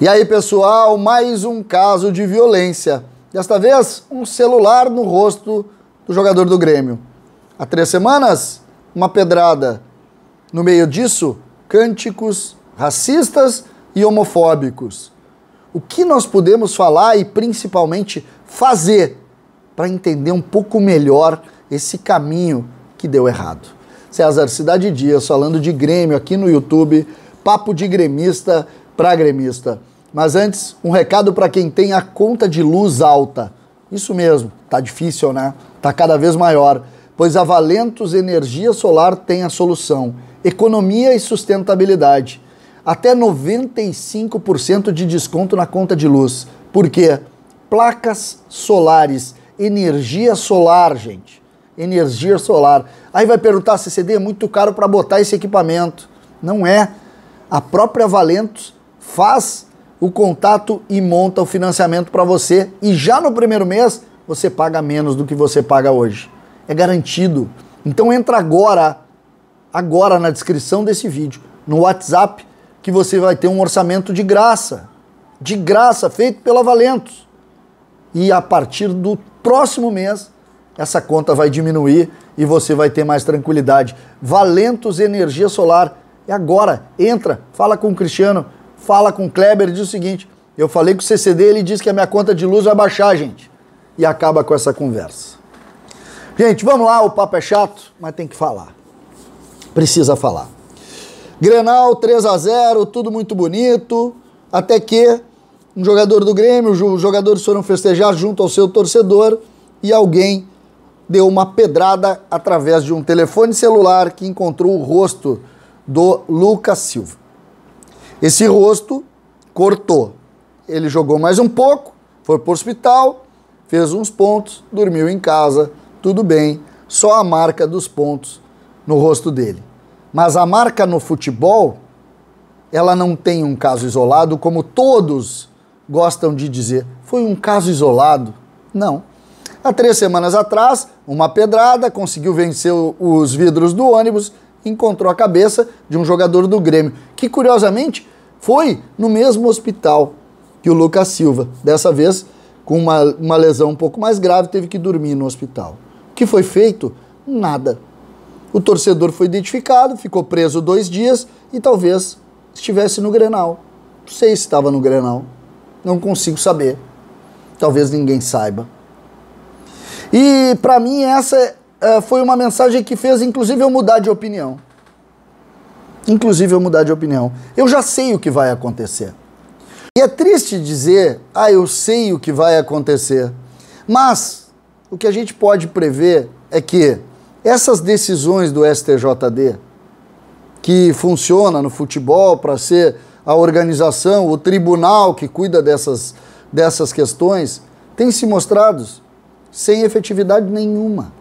E aí, pessoal, mais um caso de violência. Desta vez, um celular no rosto do jogador do Grêmio. Há três semanas, uma pedrada. No meio disso, cânticos racistas e homofóbicos. O que nós podemos falar e principalmente fazer para entender um pouco melhor esse caminho que deu errado? César Cidade Dias falando de Grêmio aqui no YouTube, papo de gremista para gremista. Mas antes, um recado para quem tem a conta de luz alta. Isso mesmo, tá difícil, né? Tá cada vez maior, pois a Valentos Energia Solar tem a solução: economia e sustentabilidade. Até 95% de desconto na conta de luz. Por quê? Placas solares, energia solar, gente. Energia solar. Aí vai perguntar se CD é muito caro para botar esse equipamento. Não é. A própria Valentos faz o contato e monta o financiamento para você. E já no primeiro mês, você paga menos do que você paga hoje. É garantido. Então entra agora, agora na descrição desse vídeo, no WhatsApp, que você vai ter um orçamento de graça. De graça, feito pela Valentos. E a partir do próximo mês, essa conta vai diminuir e você vai ter mais tranquilidade. Valentos Energia Solar. É agora. Entra, fala com o Cristiano fala com o Kleber, diz o seguinte: eu falei com o CCD, ele disse que a minha conta de luz vai baixar, gente. E acaba com essa conversa. Gente, vamos lá, o papo é chato, mas tem que falar. Precisa falar. Grenal 3 a 0 tudo muito bonito, até que um jogador do Grêmio, os jogadores foram festejar junto ao seu torcedor e alguém deu uma pedrada através de um telefone celular que encontrou o rosto do Lucas Silva. Esse rosto cortou. Ele jogou mais um pouco, foi para o hospital, fez uns pontos, dormiu em casa, tudo bem, só a marca dos pontos no rosto dele. Mas a marca no futebol, ela não tem um caso isolado, como todos gostam de dizer. Foi um caso isolado? Não. Há três semanas atrás, uma pedrada conseguiu vencer os vidros do ônibus encontrou a cabeça de um jogador do Grêmio, que curiosamente foi no mesmo hospital que o Lucas Silva. Dessa vez, com uma, uma lesão um pouco mais grave, teve que dormir no hospital. O que foi feito? Nada. O torcedor foi identificado, ficou preso dois dias e talvez estivesse no Grenal. Não sei se estava no Grenal. Não consigo saber. Talvez ninguém saiba. E para mim essa eh, foi uma mensagem que fez, inclusive, eu mudar de opinião. Inclusive, eu mudar de opinião. Eu já sei o que vai acontecer. E é triste dizer, ah, eu sei o que vai acontecer. Mas o que a gente pode prever é que essas decisões do STJD, que funciona no futebol para ser a organização, o tribunal que cuida dessas, dessas questões, têm se mostrado sem efetividade nenhuma.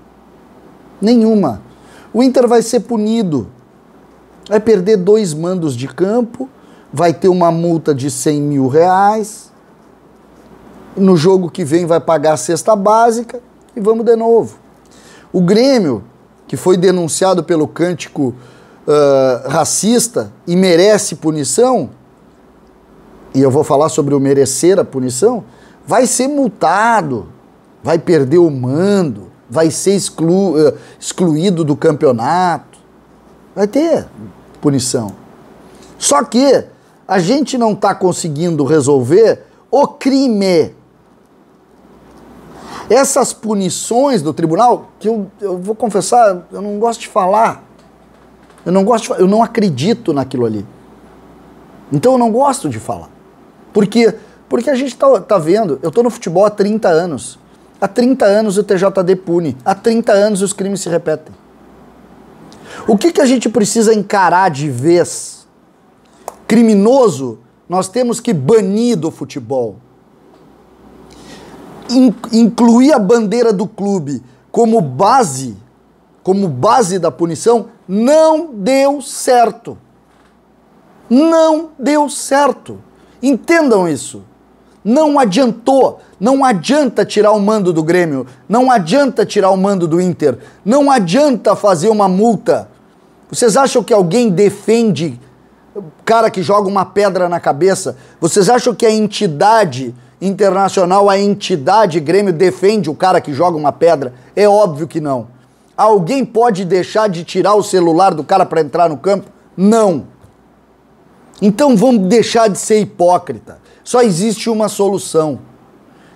Nenhuma. O Inter vai ser punido. Vai perder dois mandos de campo, vai ter uma multa de 100 mil reais. No jogo que vem vai pagar a cesta básica e vamos de novo. O Grêmio, que foi denunciado pelo cântico uh, racista e merece punição, e eu vou falar sobre o merecer a punição, vai ser multado, vai perder o mando vai ser exclu, eh, excluído do campeonato. Vai ter punição. Só que a gente não está conseguindo resolver o crime. Essas punições do tribunal, que eu, eu vou confessar, eu não gosto de falar. Eu não gosto, de, eu não acredito naquilo ali. Então eu não gosto de falar. Porque porque a gente está tá vendo, eu estou no futebol há 30 anos. Há 30 anos o TJD pune, há 30 anos os crimes se repetem. O que, que a gente precisa encarar de vez? Criminoso, nós temos que banir do futebol. In incluir a bandeira do clube como base, como base da punição, não deu certo. Não deu certo. Entendam isso. Não adiantou, não adianta tirar o mando do Grêmio, não adianta tirar o mando do Inter, não adianta fazer uma multa. Vocês acham que alguém defende cara que joga uma pedra na cabeça? Vocês acham que a entidade internacional, a entidade Grêmio defende o cara que joga uma pedra? É óbvio que não. Alguém pode deixar de tirar o celular do cara para entrar no campo? Não. Então vamos deixar de ser hipócrita. Só existe uma solução.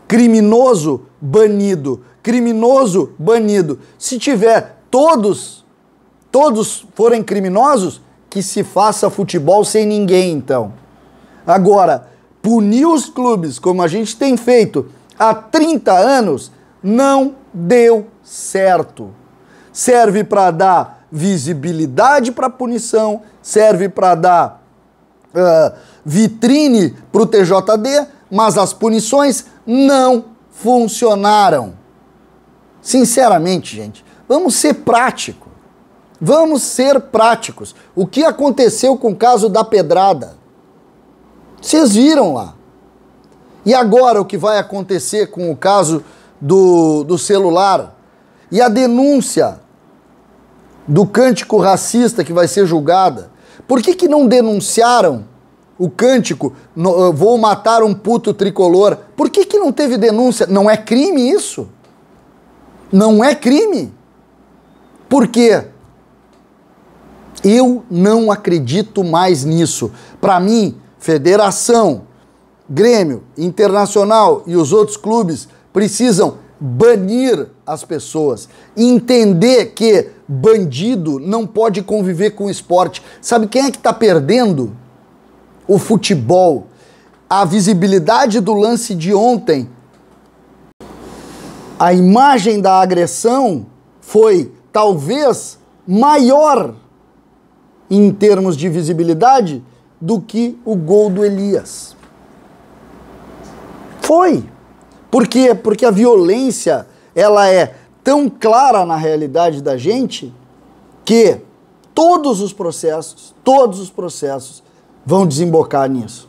Criminoso banido, criminoso banido. Se tiver todos, todos forem criminosos, que se faça futebol sem ninguém então. Agora, punir os clubes como a gente tem feito há 30 anos não deu certo. Serve para dar visibilidade para a punição, serve para dar vitrine para o TJD, mas as punições não funcionaram. Sinceramente, gente, vamos ser práticos. Vamos ser práticos. O que aconteceu com o caso da pedrada? Vocês viram lá. E agora o que vai acontecer com o caso do, do celular? E a denúncia do cântico racista que vai ser julgada? Por que, que não denunciaram o cântico eh, Vou matar um puto tricolor? Por que, que não teve denúncia? Não é crime isso? Não é crime? Por quê? Eu não acredito mais nisso. Para mim, federação, Grêmio, Internacional e os outros clubes precisam banir as pessoas, entender que bandido não pode conviver com o esporte. Sabe quem é que está perdendo? O futebol. A visibilidade do lance de ontem, a imagem da agressão foi talvez maior em termos de visibilidade do que o gol do Elias. Foi. Por quê? Porque a violência, ela é tão clara na realidade da gente que todos os processos, todos os processos vão desembocar nisso.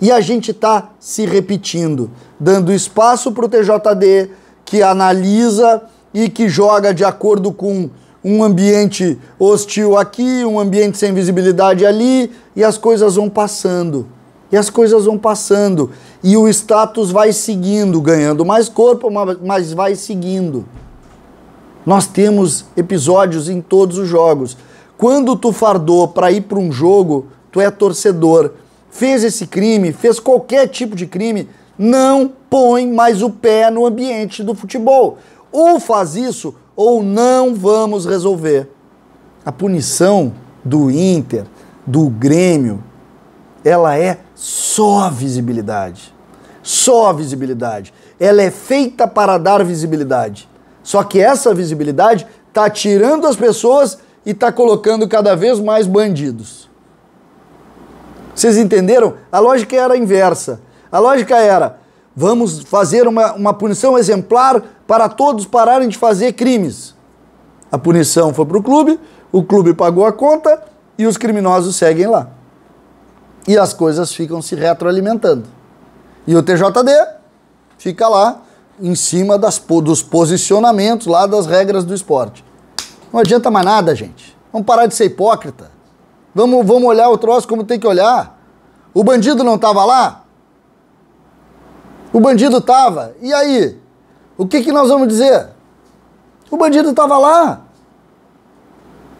E a gente está se repetindo, dando espaço para o TJD que analisa e que joga de acordo com um ambiente hostil aqui, um ambiente sem visibilidade ali, e as coisas vão passando. E as coisas vão passando. E o status vai seguindo, ganhando mais corpo, mas vai seguindo. Nós temos episódios em todos os jogos. Quando tu fardou para ir para um jogo, tu é torcedor. Fez esse crime, fez qualquer tipo de crime, não põe mais o pé no ambiente do futebol. Ou faz isso ou não vamos resolver. A punição do Inter, do Grêmio, ela é só visibilidade. Só visibilidade. Ela é feita para dar visibilidade. Só que essa visibilidade está tirando as pessoas e está colocando cada vez mais bandidos. Vocês entenderam? A lógica era inversa. A lógica era: vamos fazer uma, uma punição exemplar para todos pararem de fazer crimes. A punição foi para o clube, o clube pagou a conta e os criminosos seguem lá. E as coisas ficam se retroalimentando. E o TJD fica lá em cima das, dos posicionamentos lá das regras do esporte. Não adianta mais nada, gente. Vamos parar de ser hipócrita. Vamos, vamos olhar o troço como tem que olhar. O bandido não estava lá? O bandido estava. E aí? O que, que nós vamos dizer? O bandido estava lá.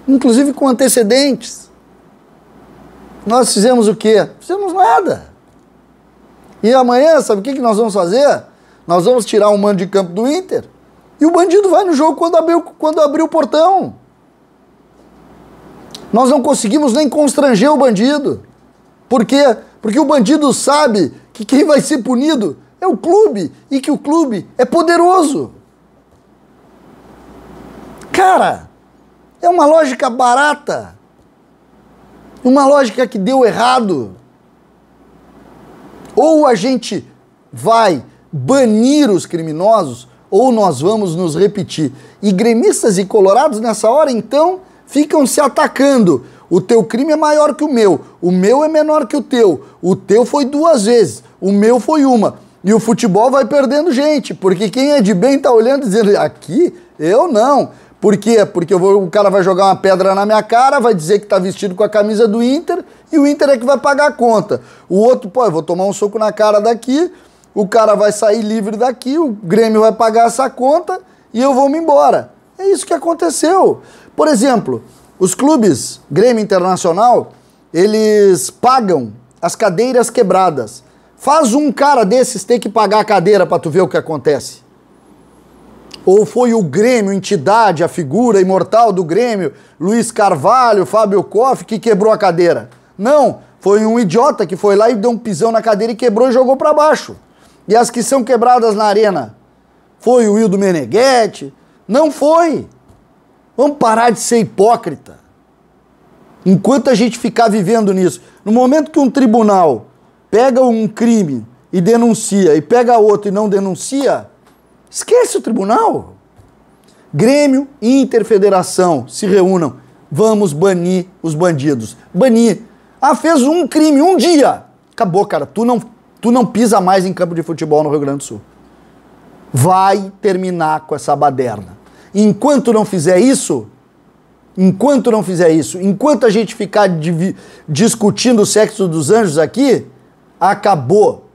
Inclusive com antecedentes. Nós fizemos o quê? Fizemos nada. E amanhã, sabe o que, que nós vamos fazer? Nós vamos tirar um mando de campo do Inter. E o bandido vai no jogo quando abriu, quando abriu o portão. Nós não conseguimos nem constranger o bandido. Por quê? Porque o bandido sabe que quem vai ser punido é o clube e que o clube é poderoso. Cara, é uma lógica barata. Uma lógica que deu errado. Ou a gente vai banir os criminosos ou nós vamos nos repetir. E gremistas e colorados nessa hora, então, ficam se atacando. O teu crime é maior que o meu, o meu é menor que o teu, o teu foi duas vezes, o meu foi uma. E o futebol vai perdendo gente, porque quem é de bem está olhando e dizendo, aqui? Eu não. Por quê? Porque vou, o cara vai jogar uma pedra na minha cara, vai dizer que está vestido com a camisa do Inter, e o Inter é que vai pagar a conta. O outro, pô, eu vou tomar um soco na cara daqui, o cara vai sair livre daqui, o Grêmio vai pagar essa conta e eu vou me embora. É isso que aconteceu. Por exemplo, os clubes Grêmio Internacional, eles pagam as cadeiras quebradas. Faz um cara desses ter que pagar a cadeira para tu ver o que acontece. Ou foi o Grêmio, entidade, a figura imortal do Grêmio, Luiz Carvalho, Fábio Koff, que quebrou a cadeira? Não, foi um idiota que foi lá e deu um pisão na cadeira e quebrou e jogou para baixo. E as que são quebradas na arena? Foi o Hildo Meneghetti? Não foi. Vamos parar de ser hipócrita. Enquanto a gente ficar vivendo nisso, no momento que um tribunal pega um crime e denuncia, e pega outro e não denuncia, esquece o tribunal. Grêmio e Interfederação se reúnam. Vamos banir os bandidos. Banir. Ah, fez um crime, um dia. Acabou, cara. Tu não Tu não pisa mais em campo de futebol no Rio Grande do Sul. Vai terminar com essa baderna. Enquanto não fizer isso, enquanto não fizer isso, enquanto a gente ficar discutindo o sexo dos anjos aqui, acabou.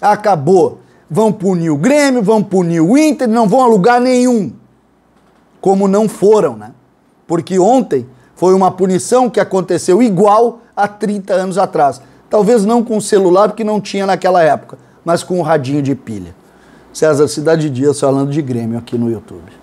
Acabou. Vão punir o Grêmio, vão punir o Inter, não vão a lugar nenhum. Como não foram, né? Porque ontem foi uma punição que aconteceu igual a 30 anos atrás. Talvez não com celular, porque não tinha naquela época, mas com um radinho de pilha. César Cidade Dias falando de Grêmio aqui no YouTube.